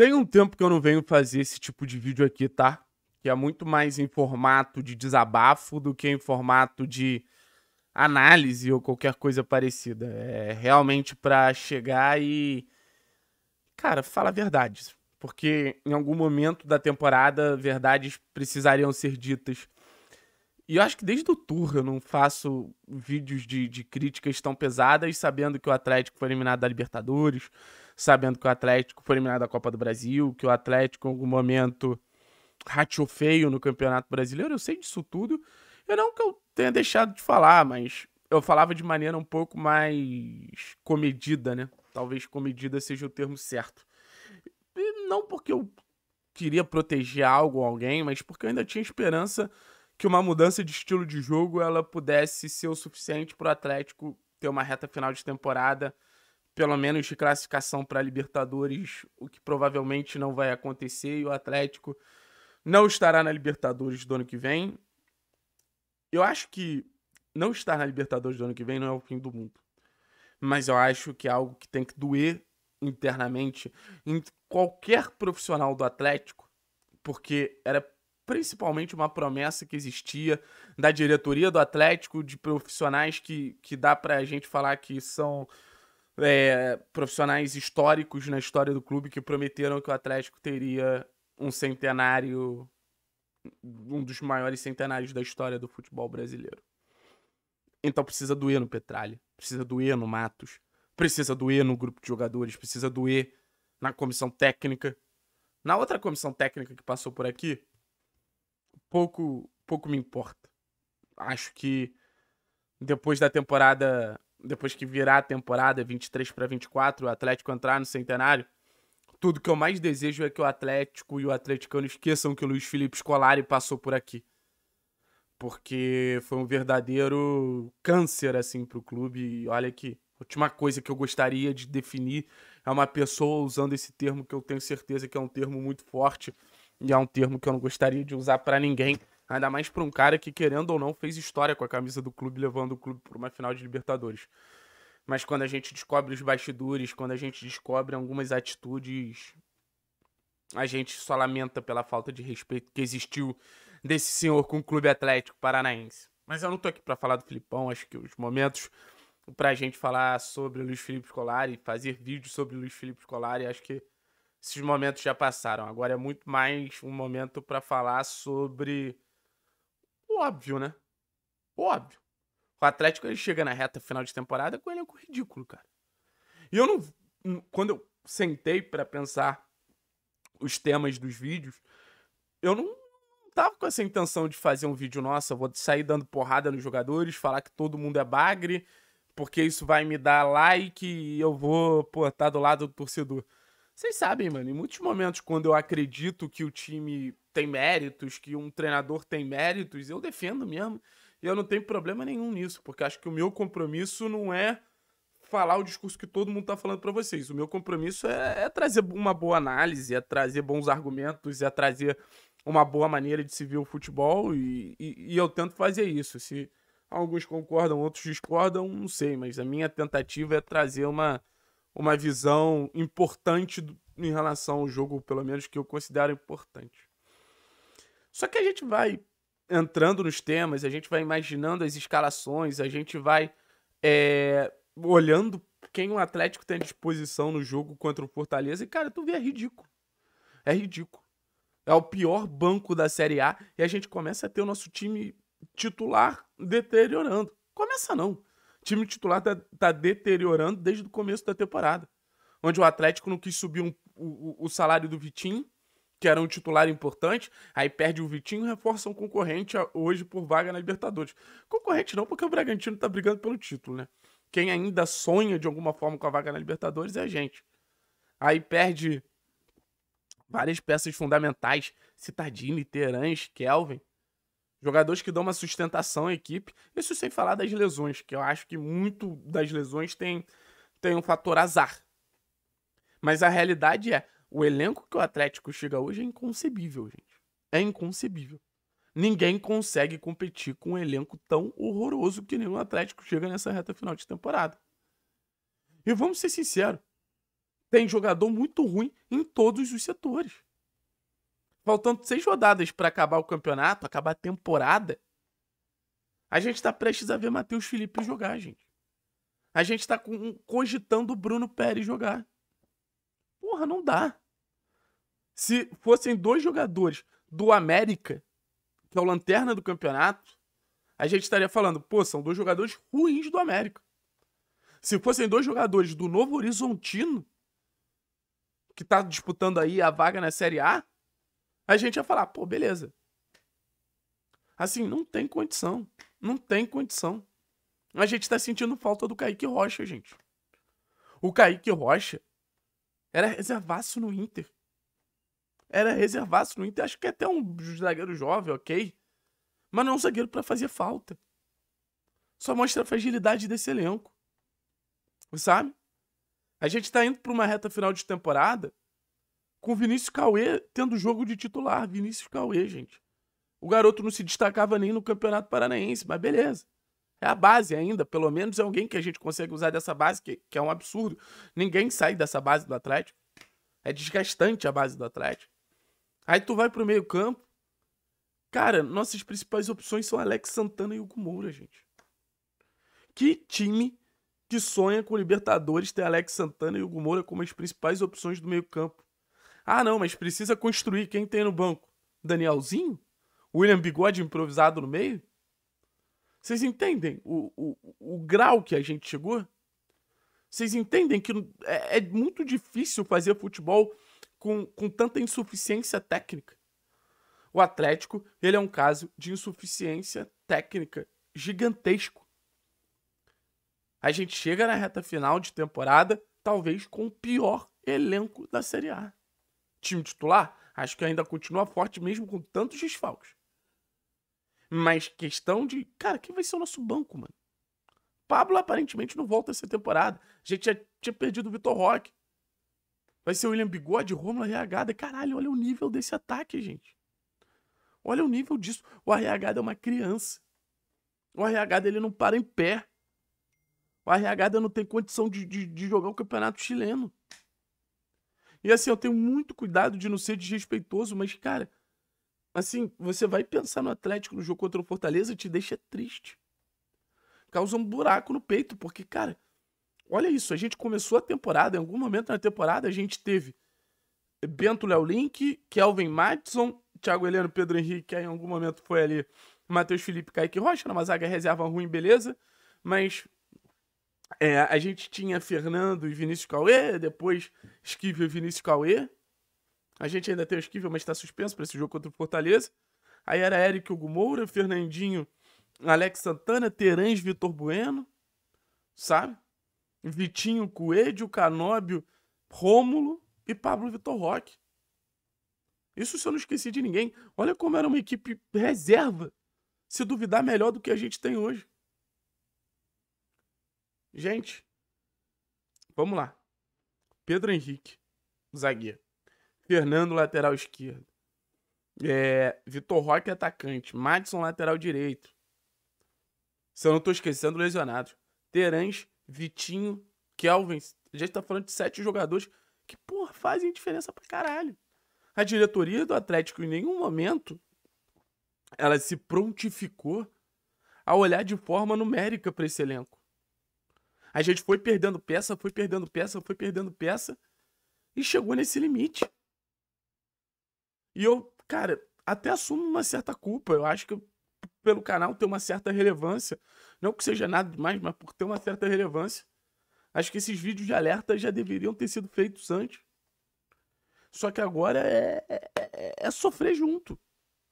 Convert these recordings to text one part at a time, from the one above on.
Tem um tempo que eu não venho fazer esse tipo de vídeo aqui, tá? Que é muito mais em formato de desabafo do que em formato de análise ou qualquer coisa parecida. É realmente para chegar e. Cara, fala a verdade. Porque em algum momento da temporada, verdades precisariam ser ditas. E eu acho que desde o tour eu não faço vídeos de, de críticas tão pesadas, sabendo que o Atlético foi eliminado da Libertadores sabendo que o Atlético foi eliminado da Copa do Brasil, que o Atlético em algum momento rateou feio no Campeonato Brasileiro, eu sei disso tudo. Eu não que eu tenha deixado de falar, mas eu falava de maneira um pouco mais comedida, né? Talvez comedida seja o termo certo. E não porque eu queria proteger algo ou alguém, mas porque eu ainda tinha esperança que uma mudança de estilo de jogo ela pudesse ser o suficiente para o Atlético ter uma reta final de temporada pelo menos de classificação para Libertadores, o que provavelmente não vai acontecer, e o Atlético não estará na Libertadores do ano que vem. Eu acho que não estar na Libertadores do ano que vem não é o fim do mundo. Mas eu acho que é algo que tem que doer internamente em qualquer profissional do Atlético, porque era principalmente uma promessa que existia da diretoria do Atlético, de profissionais que, que dá a gente falar que são é, profissionais históricos na história do clube que prometeram que o Atlético teria um centenário, um dos maiores centenários da história do futebol brasileiro. Então precisa doer no Petralha, precisa doer no Matos, precisa doer no grupo de jogadores, precisa doer na comissão técnica. Na outra comissão técnica que passou por aqui, pouco pouco me importa. Acho que depois da temporada depois que virar a temporada 23 para 24, o Atlético entrar no centenário, tudo que eu mais desejo é que o Atlético e o atleticano esqueçam que o Luiz Felipe Scolari passou por aqui. Porque foi um verdadeiro câncer, assim, pro clube. E olha que a última coisa que eu gostaria de definir é uma pessoa usando esse termo que eu tenho certeza que é um termo muito forte e é um termo que eu não gostaria de usar para ninguém. Ainda mais para um cara que, querendo ou não, fez história com a camisa do clube, levando o clube para uma final de Libertadores. Mas quando a gente descobre os bastidores, quando a gente descobre algumas atitudes, a gente só lamenta pela falta de respeito que existiu desse senhor com o Clube Atlético Paranaense. Mas eu não tô aqui para falar do Filipão, acho que os momentos para a gente falar sobre o Luiz Felipe Scolari, fazer vídeos sobre o Luiz Felipe Scolari, acho que esses momentos já passaram. Agora é muito mais um momento para falar sobre óbvio, né? Óbvio. O Atlético ele chega na reta final de temporada com um ridículo, cara. E eu não. Quando eu sentei para pensar os temas dos vídeos, eu não tava com essa intenção de fazer um vídeo, nossa, vou sair dando porrada nos jogadores, falar que todo mundo é bagre, porque isso vai me dar like e eu vou, pô, tá do lado do torcedor. Vocês sabem, mano, em muitos momentos, quando eu acredito que o time tem méritos, que um treinador tem méritos, eu defendo mesmo. E eu não tenho problema nenhum nisso, porque acho que o meu compromisso não é falar o discurso que todo mundo tá falando para vocês. O meu compromisso é, é, trazer uma boa análise, é trazer bons argumentos, é trazer uma boa maneira de se ver o futebol e, e, e eu tento fazer isso. Se alguns concordam, outros discordam, não sei, mas a minha tentativa é trazer uma, uma visão importante em relação ao jogo, pelo menos que eu considero importante. Só que a gente vai entrando nos temas, a gente vai imaginando as escalações, a gente vai é, olhando quem o Atlético tem à disposição no jogo contra o Fortaleza. E, cara, tu vê, é ridículo. É ridículo. É o pior banco da Série A e a gente começa a ter o nosso time titular deteriorando. Começa não time titular tá, tá deteriorando desde o começo da temporada. Onde o Atlético não quis subir um, o, o salário do Vitinho, que era um titular importante, aí perde o Vitinho e reforça um concorrente hoje por vaga na Libertadores. Concorrente não, porque o Bragantino tá brigando pelo título, né? Quem ainda sonha de alguma forma com a vaga na Libertadores é a gente. Aí perde várias peças fundamentais, Citadini, Terãs, Kelvin. Jogadores que dão uma sustentação à equipe. Isso sem falar das lesões, que eu acho que muito das lesões tem, tem um fator azar. Mas a realidade é, o elenco que o Atlético chega hoje é inconcebível, gente. É inconcebível. Ninguém consegue competir com um elenco tão horroroso que nenhum Atlético chega nessa reta final de temporada. E vamos ser sinceros, tem jogador muito ruim em todos os setores faltando seis rodadas para acabar o campeonato, acabar a temporada, a gente tá prestes a ver Matheus Felipe jogar, gente. A gente tá com, cogitando o Bruno Pérez jogar. Porra, não dá. Se fossem dois jogadores do América, que é o lanterna do campeonato, a gente estaria falando, pô, são dois jogadores ruins do América. Se fossem dois jogadores do Novo Horizontino, que tá disputando aí a vaga na Série A, a gente ia falar, pô, beleza. Assim, não tem condição. Não tem condição. A gente tá sentindo falta do Kaique Rocha, gente. O Kaique Rocha era reservaço no Inter. Era reservaço no Inter. Acho que é até um zagueiro jovem, ok? Mas não é um zagueiro para fazer falta. Só mostra a fragilidade desse elenco. Sabe? A gente tá indo pra uma reta final de temporada com Vinícius Cauê tendo jogo de titular. Vinícius Cauê, gente. O garoto não se destacava nem no Campeonato Paranaense, mas beleza. É a base ainda, pelo menos é alguém que a gente consegue usar dessa base, que, que é um absurdo. Ninguém sai dessa base do Atlético. É desgastante a base do Atlético. Aí tu vai pro meio campo. Cara, nossas principais opções são Alex Santana e Hugo Moura, gente. Que time que sonha com Libertadores ter Alex Santana e Hugo Moura como as principais opções do meio campo? Ah, não, mas precisa construir. Quem tem no banco? Danielzinho? William Bigode improvisado no meio? Vocês entendem o, o, o grau que a gente chegou? Vocês entendem que é, é muito difícil fazer futebol com, com tanta insuficiência técnica? O Atlético, ele é um caso de insuficiência técnica gigantesco. A gente chega na reta final de temporada, talvez com o pior elenco da Série A time titular, acho que ainda continua forte mesmo com tantos desfalques. Mas questão de, cara, quem vai ser o nosso banco, mano? Pablo aparentemente não volta essa temporada. A gente já tinha perdido o Vitor Roque. Vai ser o William Bigode, Romulo Arreagada. Caralho, olha o nível desse ataque, gente. Olha o nível disso. O Arreagada é uma criança. O Arreagada, ele não para em pé. O Arreagada não tem condição de, de, de jogar o campeonato chileno. E assim, eu tenho muito cuidado de não ser desrespeitoso, mas, cara, assim, você vai pensar no Atlético no jogo contra o Fortaleza, te deixa triste. Causa um buraco no peito, porque, cara, olha isso, a gente começou a temporada, em algum momento na temporada a gente teve Bento Léo Link, Kelvin Matson, Thiago Heleno, Pedro Henrique, que aí em algum momento foi ali Matheus Felipe, Kaique Rocha, numa zaga reserva ruim, beleza, mas é, a gente tinha Fernando e Vinícius Cauê, depois Esquivel e Vinícius Cauê. A gente ainda tem o Esquivel, mas está suspenso para esse jogo contra o Fortaleza. Aí era Eric Hugo Moura, Fernandinho, Alex Santana, Terãs, Vitor Bueno, sabe? Vitinho Coelho, Canóbio, Rômulo e Pablo Vitor Roque. Isso se eu não esqueci de ninguém. Olha como era uma equipe reserva. Se duvidar, melhor do que a gente tem hoje. Gente, vamos lá. Pedro Henrique, zagueiro. Fernando, lateral esquerdo. É, Vitor Roque, atacante. Madison, lateral direito. Se eu não estou esquecendo, lesionado. Terãs, Vitinho, Kelvin. A gente está falando de sete jogadores que, porra, fazem diferença pra caralho. A diretoria do Atlético, em nenhum momento, ela se prontificou a olhar de forma numérica para esse elenco. A gente foi perdendo peça, foi perdendo peça, foi perdendo peça e chegou nesse limite. E eu, cara, até assumo uma certa culpa. Eu acho que pelo canal ter uma certa relevância, não que seja nada demais, mas por ter uma certa relevância, acho que esses vídeos de alerta já deveriam ter sido feitos antes. Só que agora é, é, é, é sofrer junto.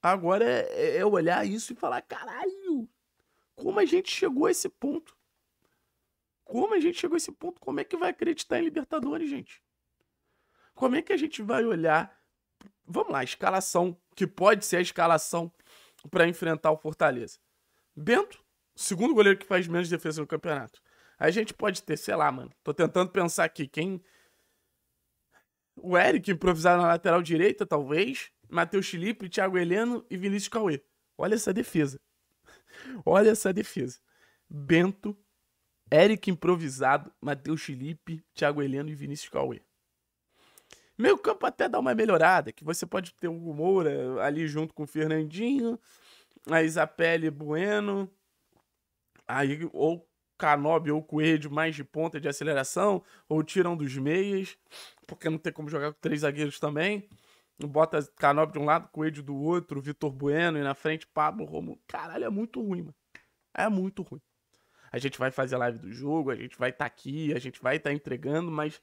Agora é, é, é olhar isso e falar: caralho, como a gente chegou a esse ponto? como a gente chegou a esse ponto? Como é que vai acreditar em Libertadores, gente? Como é que a gente vai olhar? Vamos lá, escalação, que pode ser a escalação para enfrentar o Fortaleza. Bento, segundo goleiro que faz menos defesa no campeonato. A gente pode ter, sei lá, mano. Tô tentando pensar aqui quem. O Eric improvisado na lateral direita, talvez. Matheus Felipe, Thiago Heleno e Vinícius Cauê. Olha essa defesa. Olha essa defesa. Bento, Eric improvisado, Matheus Felipe, Thiago Heleno e Vinícius Cauê. Meu campo até dá uma melhorada, que você pode ter o Moura ali junto com o Fernandinho, a Isabelle Bueno, aí ou Canobi ou Coelho mais de ponta de aceleração, ou tiram dos meias, porque não tem como jogar com três zagueiros também. Bota Canobi de um lado, Coelho do outro, Vitor Bueno e na frente Pablo Romulo. Caralho, é muito ruim, mano. É muito ruim a gente vai fazer a live do jogo, a gente vai estar tá aqui, a gente vai estar tá entregando, mas.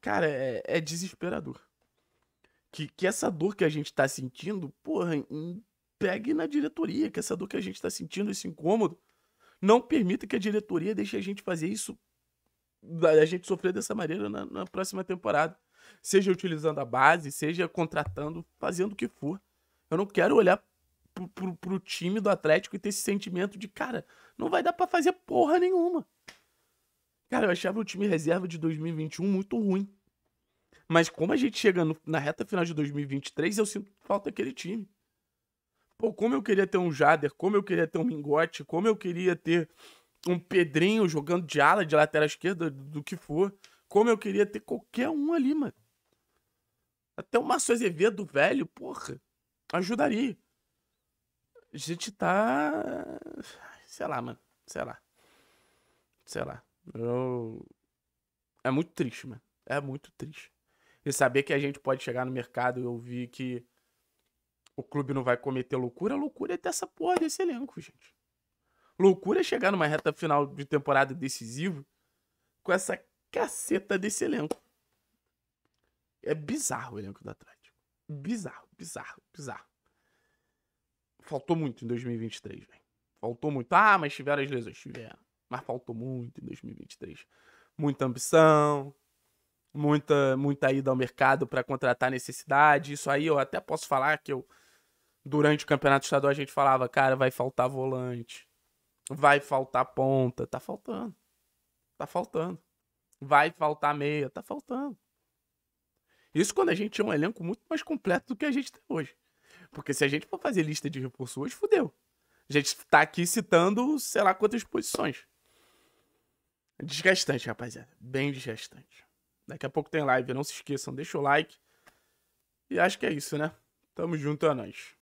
Cara, é, é desesperador. Que, que essa dor que a gente está sentindo, porra, pegue na diretoria, que essa dor que a gente está sentindo, esse incômodo, não permita que a diretoria deixe a gente fazer isso, a gente sofrer dessa maneira na, na próxima temporada. Seja utilizando a base, seja contratando, fazendo o que for. Eu não quero olhar pro, pro, pro, time do Atlético e ter esse sentimento de, cara, não vai dar para fazer porra nenhuma. Cara, eu achava o time reserva de 2021 muito ruim. Mas como a gente chega no, na reta final de 2023, eu sinto falta daquele time. Pô, como eu queria ter um Jader, como eu queria ter um Mingote, como eu queria ter um Pedrinho jogando de ala, de lateral esquerda, do, do que for. Como eu queria ter qualquer um ali, mano. Até o Márcio Azevedo, velho, porra, ajudaria. A gente tá sei lá, mano. Sei lá. Sei lá. Eu... É muito triste, mano. É muito triste. E saber que a gente pode chegar no mercado e ouvir que o clube não vai cometer loucura, loucura é ter essa porra desse elenco, gente. Loucura é chegar numa reta final de temporada decisivo com essa caceta desse elenco. É bizarro o elenco do Atlético. Bizarro, bizarro, bizarro. Faltou muito em 2023, velho. Faltou muito. Ah, mas tiveram as lesões. Tiveram. Mas faltou muito em 2023. Muita ambição, muita, muita ida ao mercado para contratar necessidade. Isso aí eu até posso falar que eu, durante o campeonato estadual, a gente falava, cara, vai faltar volante, vai faltar ponta. Tá faltando. Tá faltando. Vai faltar meia. Tá faltando. Isso quando a gente tinha um elenco muito mais completo do que a gente tem hoje. Porque se a gente for fazer lista de recursos hoje, fudeu. A gente tá aqui citando, sei lá, quantas posições. Desgastante, rapaziada. Bem desgastante. Daqui a pouco tem live, não se esqueçam, deixa o like. E acho que é isso, né? Tamo junto, é nóis.